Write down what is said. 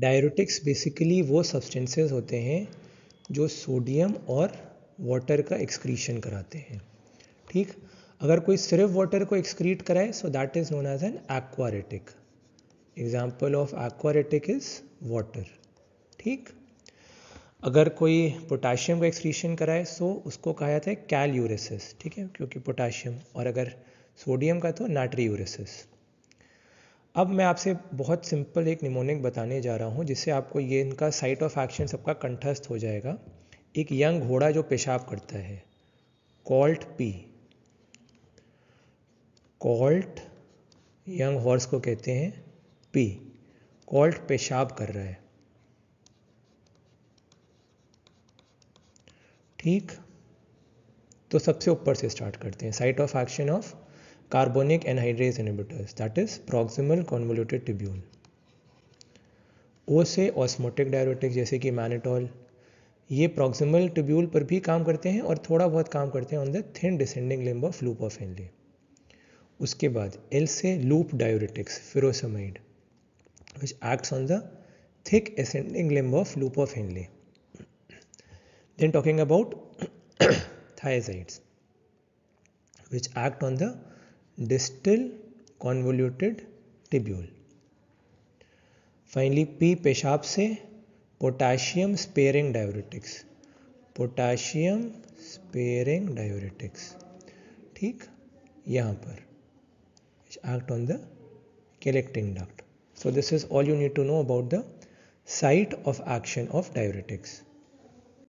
Diuretics basically वो substances होते हैं जो सोडियम और वाटर का एक्सक्रीशन कराते हैं ठीक अगर कोई सिर्फ वाटर को एक्सक्रीट कराए so that is known as an aquaretic example of aquaretic is water ठीक अगर कोई पोटाशियम का एक्सक्रीशन कराए सो उसको कहा जाता है कैल यूरेसिस ठीक है क्योंकि पोटाशियम और अगर सोडियम का तो नाट्री यूरेसिस अब मैं आपसे बहुत सिंपल एक निमोनिक बताने जा रहा हूँ जिससे आपको ये इनका साइट ऑफ एक्शन सबका कंठस्थ हो जाएगा एक यंग घोड़ा जो पेशाब करता है कॉल्ट पी कॉल्ट यंग हॉर्स को कहते हैं पी कॉल्ट पेशाब कर रहा है ठीक तो सबसे ऊपर से स्टार्ट करते हैं site of action of carbonic anhydrase inhibitors, that is proximal convoluted tubule. ओ से ऑस्मोटिक डायरेटिक जैसे कि मैनिटॉल ये प्रॉक्सिमल ट्यूब्यूल पर भी काम करते हैं और थोड़ा बहुत काम करते हैं on the thin descending limb of loop of Henle उसके बाद एल से loop diuretics furosemide which acts on the thick ascending limb of loop of Henle. Then talking about thiazides, which act on the distal convoluted tubule finally पी पेशाब से potassium sparing diabetics potassium sparing diabetics ठीक यहाँ पर act on the collecting duct so this is all you need to know about the site of action of diuretics